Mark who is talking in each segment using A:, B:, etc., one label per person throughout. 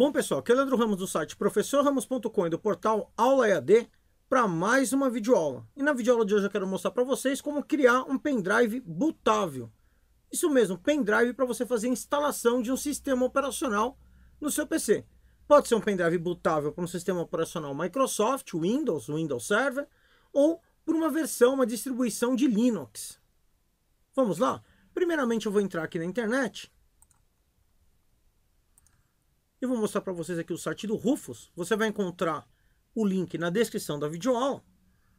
A: Bom, pessoal, aqui é o Leandro Ramos do site professorramos.com e do portal Aula EAD para mais uma videoaula. E na videoaula de hoje eu quero mostrar para vocês como criar um pendrive bootável. Isso mesmo, pendrive para você fazer a instalação de um sistema operacional no seu PC. Pode ser um pendrive bootável para um sistema operacional Microsoft, Windows, Windows Server, ou por uma versão, uma distribuição de Linux. Vamos lá? Primeiramente eu vou entrar aqui na internet e vou mostrar para vocês aqui o site do Rufus. Você vai encontrar o link na descrição da videoaula.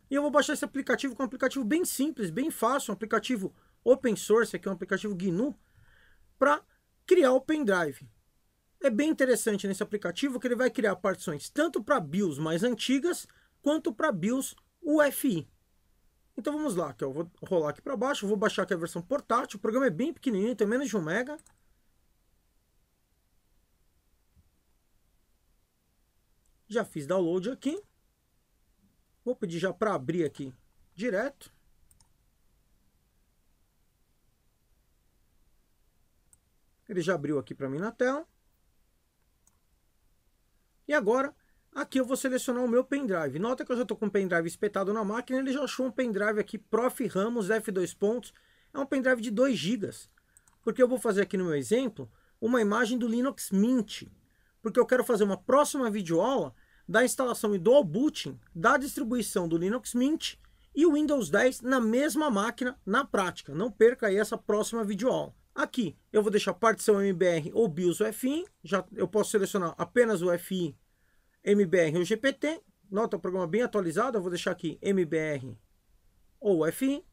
A: E eu vou baixar esse aplicativo, que é um aplicativo bem simples, bem fácil, um aplicativo open source, aqui é um aplicativo GNU, para criar o pendrive. É bem interessante nesse aplicativo que ele vai criar partições tanto para BIOS mais antigas, quanto para BIOS UFI. Então vamos lá, que eu vou rolar aqui para baixo, vou baixar aqui a versão portátil, o programa é bem pequenininho, tem menos de 1 mega. Já fiz download aqui. Vou pedir já para abrir aqui direto. Ele já abriu aqui para mim na tela. E agora, aqui eu vou selecionar o meu pendrive. Nota que eu já estou com o pendrive espetado na máquina. Ele já achou um pendrive aqui, Prof. Ramos F2 pontos. É um pendrive de 2 GB. Porque eu vou fazer aqui no meu exemplo, uma imagem do Linux Mint. Porque eu quero fazer uma próxima videoaula da instalação e do booting da distribuição do Linux Mint e o Windows 10 na mesma máquina na prática. Não perca aí essa próxima videoaula. Aqui eu vou deixar partição MBR ou BIOS UFI, já eu posso selecionar apenas o FI, MBR ou GPT. Nota o programa bem atualizado, eu vou deixar aqui MBR ou FI.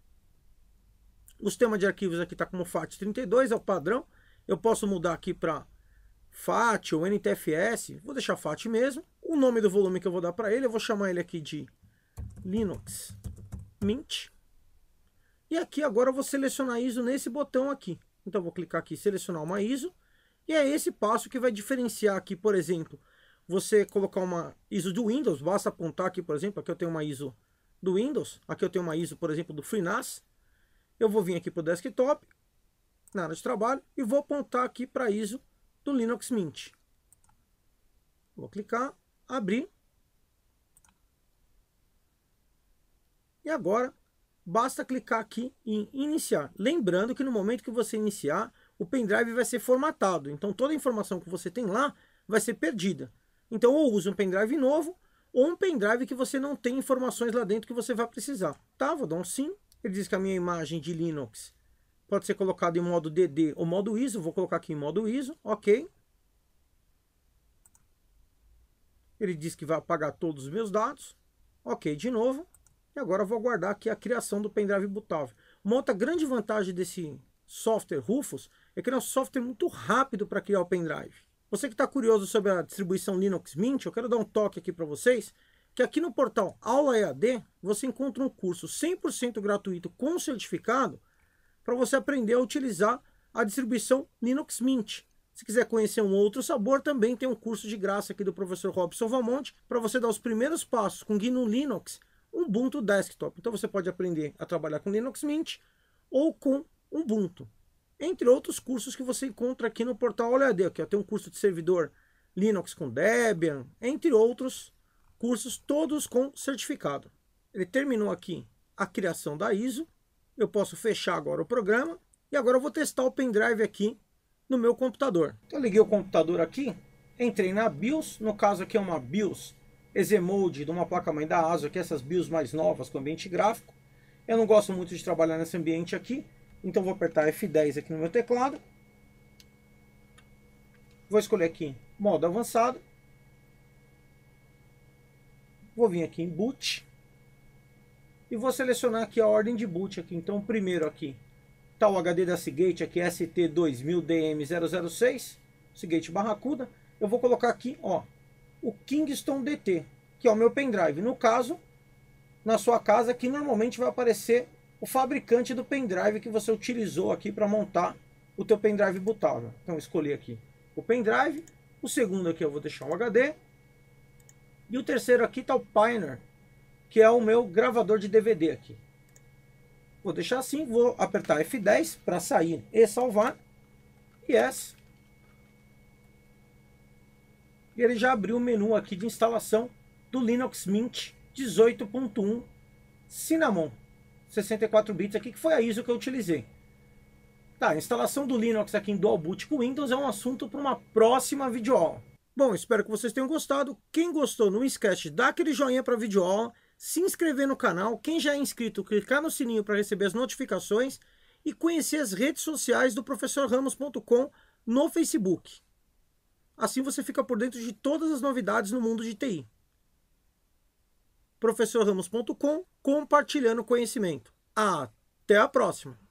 A: O sistema de arquivos aqui está como FAT32, é o padrão. Eu posso mudar aqui para FAT ou NTFS, vou deixar FAT mesmo. O nome do volume que eu vou dar para ele, eu vou chamar ele aqui de Linux Mint. E aqui agora eu vou selecionar ISO nesse botão aqui. Então eu vou clicar aqui, selecionar uma ISO. E é esse passo que vai diferenciar aqui, por exemplo, você colocar uma ISO do Windows, basta apontar aqui, por exemplo, aqui eu tenho uma ISO do Windows, aqui eu tenho uma ISO, por exemplo, do FreeNAS. Eu vou vir aqui para o desktop, na área de trabalho, e vou apontar aqui para ISO do Linux Mint. Vou clicar, abrir. E agora, basta clicar aqui em iniciar. Lembrando que no momento que você iniciar, o pendrive vai ser formatado. Então, toda a informação que você tem lá vai ser perdida. Então, ou usa um pendrive novo, ou um pendrive que você não tem informações lá dentro que você vai precisar. Tá? Vou dar um sim. Ele diz que a minha imagem de Linux pode ser colocado em modo DD ou modo ISO. Vou colocar aqui em modo ISO, ok. Ele diz que vai apagar todos os meus dados. Ok, de novo. E agora vou aguardar aqui a criação do pendrive bootável. Uma outra grande vantagem desse software Rufus é que ele é um software muito rápido para criar o pendrive. Você que está curioso sobre a distribuição Linux Mint, eu quero dar um toque aqui para vocês, que aqui no portal Aula EAD você encontra um curso 100% gratuito com certificado para você aprender a utilizar a distribuição Linux Mint. Se quiser conhecer um outro sabor, também tem um curso de graça aqui do professor Robson Valmonte para você dar os primeiros passos com GNU Linux, Ubuntu Desktop. Então você pode aprender a trabalhar com Linux Mint ou com Ubuntu. Entre outros cursos que você encontra aqui no portal OLED, aqui tem um curso de servidor Linux com Debian, entre outros cursos, todos com certificado. Ele terminou aqui a criação da ISO, eu posso fechar agora o programa e agora eu vou testar o pendrive aqui no meu computador. Então, eu liguei o computador aqui, entrei na BIOS, no caso aqui é uma BIOS Z-Mode de uma placa-mãe da ASUS, que essas BIOS mais novas com ambiente gráfico. Eu não gosto muito de trabalhar nesse ambiente aqui, então vou apertar F10 aqui no meu teclado. Vou escolher aqui modo avançado. Vou vir aqui em boot e vou selecionar aqui a ordem de boot aqui. Então, primeiro aqui está o HD da Seagate, aqui ST2000DM006, Seagate Barracuda. Eu vou colocar aqui, ó, o Kingston DT, que é o meu pendrive. No caso, na sua casa, que normalmente vai aparecer o fabricante do pendrive que você utilizou aqui para montar o teu pendrive bootável. Então, escolhi aqui o pendrive. O segundo aqui eu vou deixar o HD. E o terceiro aqui está o Pioneer, que é o meu gravador de DVD aqui. Vou deixar assim, vou apertar F10 para sair e salvar. Yes. E ele já abriu o menu aqui de instalação do Linux Mint 18.1 Cinnamon 64 bits aqui, que foi a ISO que eu utilizei. Tá, a instalação do Linux aqui em Dual Boot com Windows é um assunto para uma próxima videoaula. Bom, espero que vocês tenham gostado. Quem gostou, não esquece de dar aquele joinha para a videoaula se inscrever no canal, quem já é inscrito, clicar no sininho para receber as notificações e conhecer as redes sociais do professorramos.com no Facebook. Assim você fica por dentro de todas as novidades no mundo de TI. professorramos.com compartilhando conhecimento. Até a próxima!